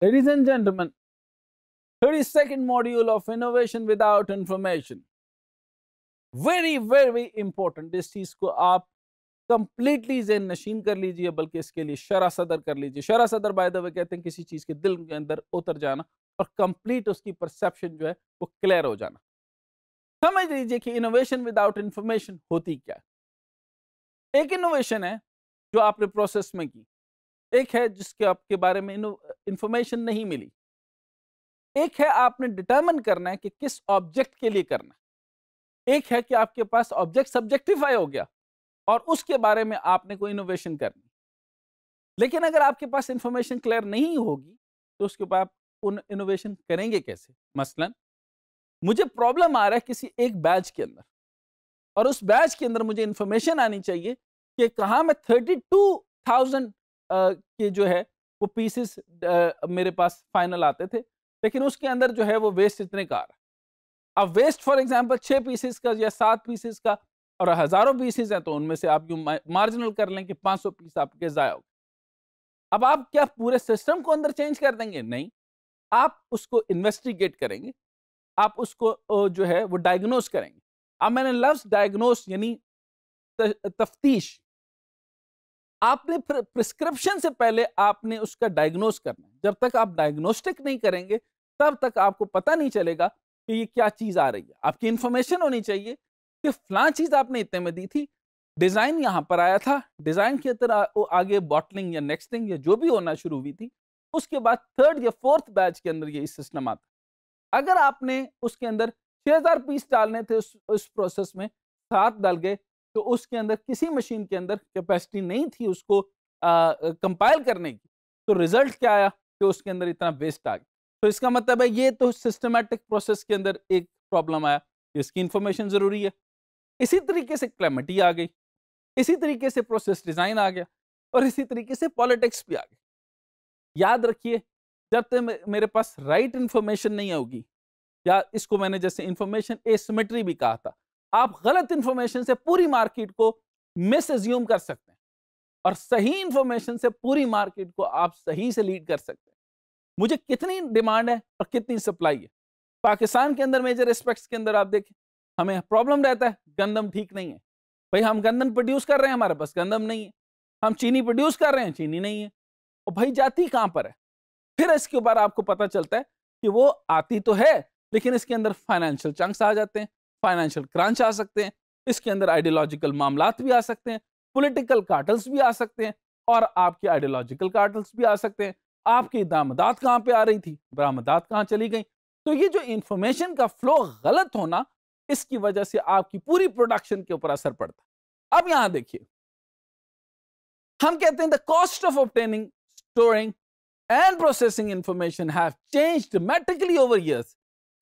Ladies and gentlemen, 32nd module of Innovation Without Information. Very very important इस चीज को आप कंप्लीटली जेन नशीन कर लीजिए बल्कि इसके लिए शरा सदर कर लीजिए शरा सदर बाय द वे कहते हैं किसी चीज के दिल के अंदर उतर जाना और कंप्लीट उसकी परसेप्शन जो है वो क्लियर हो जाना समझ लीजिए कि इनोवेशन विदाउट इंफॉर्मेशन होती क्या एक इनोवेशन है जो आपने प्रोसेस में की एक है जिसके आपके बारे में इंफॉर्मेशन नहीं मिली एक है आपने डिटर्मन करना है कि किस ऑब्जेक्ट के लिए करना है एक है कि आपके पास ऑब्जेक्ट सब्जेक्टिफाई हो गया और उसके बारे में आपने कोई इनोवेशन करनी लेकिन अगर आपके पास इंफॉर्मेशन क्लियर नहीं होगी तो उसके बाद आप उन इनोवेशन करेंगे कैसे मसलन मुझे प्रॉब्लम आ रहा है किसी एक बैच के अंदर और उस बैच के अंदर मुझे इन्फॉर्मेशन आनी चाहिए कि कहाँ मैं थर्टी टू थाउजेंड के जो है वो पीसेस मेरे पास फाइनल आते थे लेकिन उसके अंदर जो है वो वेस्ट इतने का अब वेस्ट फॉर एग्जांपल छः पीसेस का या सात पीसेस का और हज़ारों पीसेस हैं तो उनमें से आप यूँ मार्जिनल कर लें कि पाँच सौ पीस आपके ज़ाय हो अब आप क्या पूरे सिस्टम को अंदर चेंज कर देंगे नहीं आप उसको इन्वेस्टिगेट करेंगे आप उसको जो है वो डायग्नोस करेंगे अब मैंने लफ्स डायग्नोस यानी तफ्तीश आपने प्रिस्क्रिप्शन से पहले आपने उसका डायग्नोस करना है जब तक आप डायग्नोस्टिक नहीं करेंगे तब तक आपको पता नहीं चलेगा कि ये क्या चीज़ आ रही है आपकी इंफॉर्मेशन होनी चाहिए कि फला चीज़ आपने इतने में दी थी डिज़ाइन यहां पर आया था डिज़ाइन के तरह आगे बॉटलिंग या नेक्स्टिंग या जो भी होना शुरू हुई थी उसके बाद थर्ड या फोर्थ बैच के अंदर ये सिस्टम आता अगर आपने उसके अंदर छह पीस डालने थे उस, उस प्रोसेस में सात डाल गए तो उसके अंदर किसी मशीन के अंदर कैपेसिटी नहीं थी उसको कंपाइल करने की तो रिजल्ट क्या आया कि उसके अंदर इतना वेस्ट आ गया तो इसका मतलब है ये तो सिस्टमेटिक प्रोसेस के अंदर एक प्रॉब्लम आया इसकी इंफॉर्मेशन ज़रूरी है इसी तरीके से क्लैमिटी आ गई इसी तरीके से प्रोसेस डिज़ाइन आ गया और इसी तरीके से पॉलिटिक्स भी आ गई याद रखिए जब तक मेरे पास राइट इंफॉर्मेशन नहीं होगी या इसको मैंने जैसे इंफॉर्मेशन एसिमेट्री भी कहा था आप गलत इंफॉर्मेशन से पूरी मार्केट को मिस एज्यूम कर सकते हैं और सही इंफॉर्मेशन से पूरी मार्केट को आप सही से लीड कर सकते हैं मुझे कितनी डिमांड है और कितनी सप्लाई है पाकिस्तान के अंदर मेजर एस्पेक्ट्स के अंदर आप देखें हमें प्रॉब्लम रहता है गंदम ठीक नहीं है भाई हम गंदम प्रोड्यूस कर रहे हैं हमारे पास गंदम नहीं है हम चीनी प्रोड्यूस कर रहे हैं चीनी नहीं है और भाई जाती कहाँ पर है फिर इसके ऊपर आपको पता चलता है कि वो आती तो है लेकिन इसके अंदर फाइनेंशियल चंक्स आ जाते हैं फाइनेंशियल क्रांच आ सकते हैं इसके अंदर आइडियोलॉजिकल मामला भी आ सकते हैं पोलिटिकल कार्टल्स भी आ सकते हैं और आपके आइडियोलॉजिकल कार्टल्स भी आ सकते हैं आपकी दामदात कहाँ पर आ रही थी बरामदात कहाँ चली गई तो ये जो इन्फॉर्मेशन का फ्लो गलत होना इसकी वजह से आपकी पूरी प्रोडक्शन के ऊपर असर पड़ता है अब यहां देखिए हम कहते हैं the cost of obtaining storing and processing information have changed dramatically over years.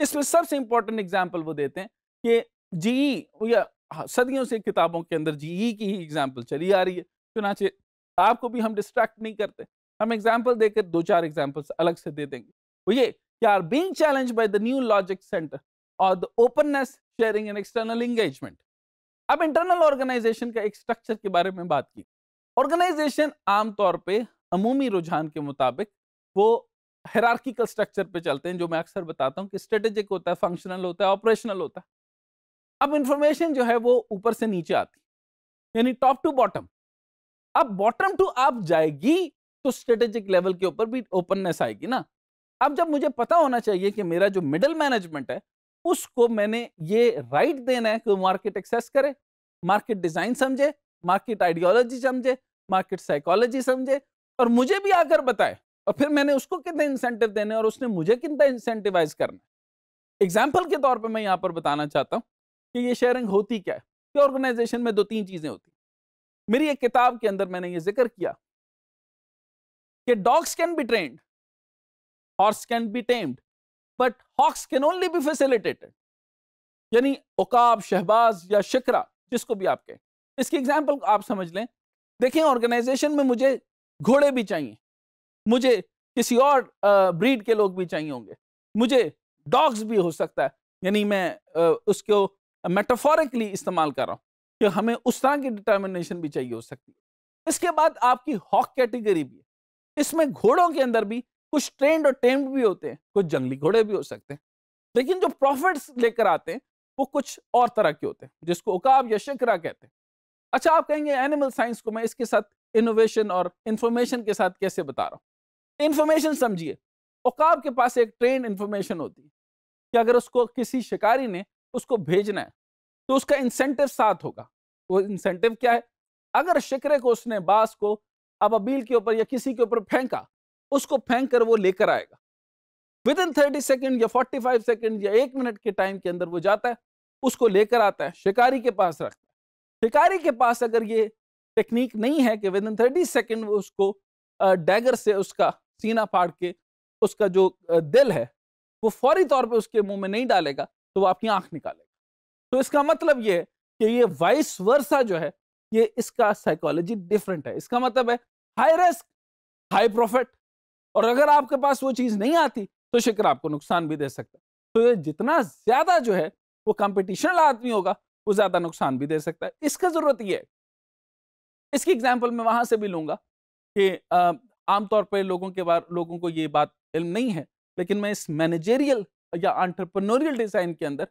इसमें सबसे इंपॉर्टेंट एग्जाम्पल वो देते हैं कि जीई या हाँ, सदियों से किताबों के अंदर जीई की ही एग्जाम्पल चली आ रही है चुनाचे आपको भी हम डिस्ट्रैक्ट नहीं करते हम एग्जाम्पल देकर दो चार एग्जाम्पल्स अलग से दे देंगे वो ये are being challenge by the new logic center और the openness sharing and external engagement अब इंटरनल ऑर्गेनाइजेशन का एक स्ट्रक्चर के बारे में बात की ऑर्गेनाइजेशन आमतौर पर अमूमी रुझान के मुताबिक वो हेरार्किकल स्ट्रक्चर पे चलते हैं जो मैं अक्सर बताता हूँ कि स्ट्रेटेजिक होता है फंक्शनल होता है ऑपरेशनल होता है अब इंफॉर्मेशन जो है वो ऊपर से नीचे आती यानी टॉप टू बॉटम अब बॉटम टू अप जाएगी तो स्ट्रेटेजिक लेवल के ऊपर भी ओपननेस आएगी ना अब जब मुझे पता होना चाहिए कि मेरा जो मिडल मैनेजमेंट है उसको मैंने ये राइट देना है कि मार्केट एक्सेस करे मार्केट डिजाइन समझे मार्केट आइडियोलॉजी समझे मार्केट साइकोलॉजी समझे और मुझे भी आकर बताए और फिर मैंने उसको कितने इंसेंटिव देने और उसने मुझे कितना इंसेंटिवाइज करना एग्जाम्पल के तौर पर मैं यहाँ पर बताना चाहता हूँ कि ये शेयरिंग होती क्या है कि ऑर्गेनाइजेशन में दो तीन चीज़ें होती मेरी एक किताब के अंदर मैंने ये जिक्र किया कि dogs can be trained horse can be tamed but hawks can only be facilitated यानी उकाब शहबाज या शिकरा जिसको भी आप कहें इसकी एग्जाम्पल आप समझ लें देखें ऑर्गेनाइजेशन में मुझे घोड़े भी चाहिए मुझे किसी और ब्रीड के लोग भी चाहिए होंगे मुझे डॉग्स भी हो सकता है यानी मैं उसको मेटाफोरिकली इस्तेमाल कर रहा हूँ कि हमें उस तरह की डिटर्मिनेशन भी चाहिए हो सकती है इसके बाद आपकी हॉक कैटेगरी भी है इसमें घोड़ों के अंदर भी कुछ ट्रेंड और टेम्ड भी होते हैं कुछ जंगली घोड़े भी हो सकते हैं लेकिन जो प्रॉफिट्स लेकर आते हैं वो कुछ और तरह के होते हैं जिसको उकाब या शिकरा कहते हैं अच्छा आप कहेंगे एनिमल साइंस को मैं इसके साथ इनोवेशन और इन्फॉर्मेशन के साथ कैसे बता रहा हूँ इन्फॉर्मेशन समझिए उकाब के पास एक ट्रेंड इन्फॉर्मेशन होती है कि अगर उसको किसी शिकारी ने उसको भेजना है तो उसका इंसेंटिव साथ होगा वो इंसेंटिव क्या है अगर शिकरे को उसने बास को अब अबील के ऊपर या किसी के ऊपर फेंका उसको फेंक कर वो लेकर आएगा विद इन थर्टी सेकेंड या फोर्टी फाइव सेकेंड या एक मिनट के टाइम के अंदर वो जाता है उसको लेकर आता है शिकारी के पास रखता है शिकारी के पास अगर ये टेक्निक नहीं है कि विद इन थर्टी सेकेंड वो उसको डैगर से उसका सीना फाड़ के उसका जो दिल है वो फौरी तौर पे उसके मुंह में नहीं डालेगा तो वो आपकी आंख निकालेगा तो इसका मतलब ये कि ये वाइस वर्षा जो है ये इसका साइकोलॉजी डिफरेंट है इसका मतलब है हाई रिस्क हाई प्रॉफिट और अगर आपके पास वो चीज़ नहीं आती तो शिक्र आपको नुकसान भी दे सकता है तो ये जितना ज़्यादा जो है वो कॉम्पिटिशन आदमी होगा वो ज़्यादा नुकसान भी दे सकता है इसका ज़रूरत ये है इसकी एग्जाम्पल मैं वहां से भी लूंगा कि आमतौर पर लोगों के बार लोगों को ये बात इल्म नहीं है लेकिन मैं इस मैनेजेरियल या आंट्रप्रनोरियल डिज़ाइन के अंदर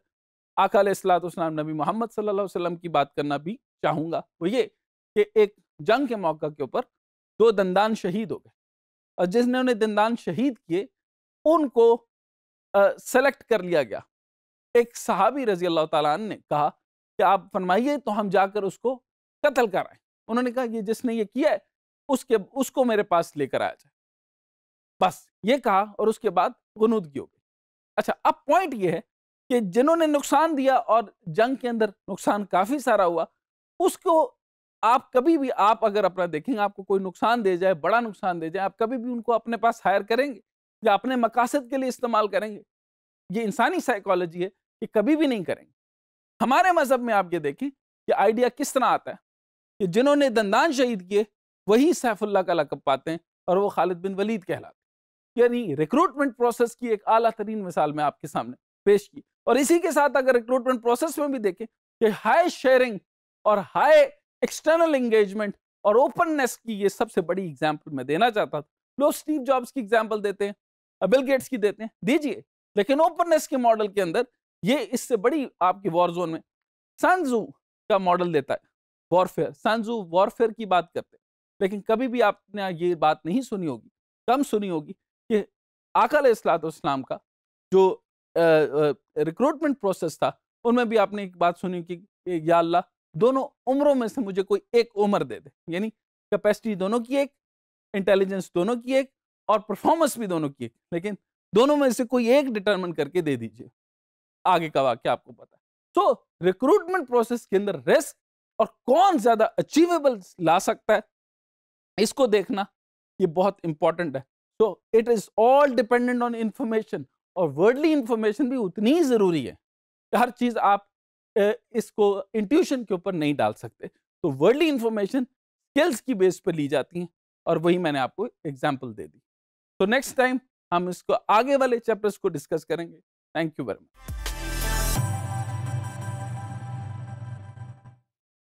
आका सलाम नबी मोहम्मद सल्लल्लाहु अलैहि वसल्लम की बात करना भी चाहूँगा वो तो ये कि एक जंग के मौका के ऊपर दो दंदान शहीद हो गए और जिसने उन्हें दंदान शहीद किए उनको सेलेक्ट कर लिया गया एक सहाबी रजी अल्लाह तला ने कहा कि आप फरमाइए तो हम जाकर उसको कत्ल कराएं उन्होंने कहा कि जिसने ये किया है उसके उसको मेरे पास लेकर आया जाए बस ये कहा और उसके बाद गनूदगी हो अच्छा अब पॉइंट ये है कि जिन्होंने नुकसान दिया और जंग के अंदर नुकसान काफ़ी सारा हुआ उसको आप कभी भी आप अगर अपना देखेंगे आपको कोई नुकसान दे जाए बड़ा नुकसान दे जाए आप कभी भी उनको अपने पास हायर करेंगे या अपने मकासद के लिए इस्तेमाल करेंगे ये इंसानी साइकोलॉजी है कि कभी भी नहीं करेंगे हमारे मज़हब में आप ये देखें कि आइडिया किस तरह आता है कि जिन्होंने दंदान शहीद किए वही सैफुल्ला का लकब पाते हैं और वो खालिद बिन वलीद कहलाते हैं यानी रिक्रूटमेंट प्रोसेस की एक आला तरीन मिसाल मैं आपके सामने पेश की और इसी के साथ अगर रिक्रूटमेंट प्रोसेस में भी देखें कि हाई शेयरिंग और हाई एक्सटर्नल इंगेजमेंट और ओपननेस की ये सबसे बड़ी एग्जाम्पल मैं देना चाहता था लोग स्टीव जॉब्स की एग्जाम्पल देते हैं बिल गेट्स की देते हैं दीजिए लेकिन ओपननेस के मॉडल के अंदर ये इससे बड़ी आपकी वॉर जोन में सांजू का मॉडल देता है वॉरफेयर सांजू वॉरफेयर की बात करते हैं लेकिन कभी भी आपने ये बात नहीं सुनी होगी कम सुनी होगी कि आकल इस्लाम का जो रिक्रूटमेंट प्रोसेस था उनमें भी आपने एक बात सुनी कि या अल्लाह दोनों उम्रों में से मुझे कोई एक उम्र दे दे यानी कैपेसिटी दोनों की एक इंटेलिजेंस दोनों की एक और परफॉर्मेंस भी दोनों की एक लेकिन दोनों में से कोई एक डिटरमिन करके दे दीजिए आगे का वाक्य आपको पता है तो रिक्रूटमेंट प्रोसेस के अंदर रिस्क और कौन ज्यादा अचीवेबल ला सकता है इसको देखना ये बहुत इंपॉर्टेंट है तो it is all dependent on information और वर्डली इंफॉर्मेशन भी उतनी ही ज़रूरी है हर चीज़ आप इसको इंट्यूशन के ऊपर नहीं डाल सकते तो वर्डली इंफॉर्मेशन स्किल्स की बेस पर ली जाती है और वही मैंने आपको एग्जाम्पल दे दी तो नेक्स्ट टाइम हम इसको आगे वाले चैप्टर्स को डिस्कस करेंगे थैंक यू वेरी मच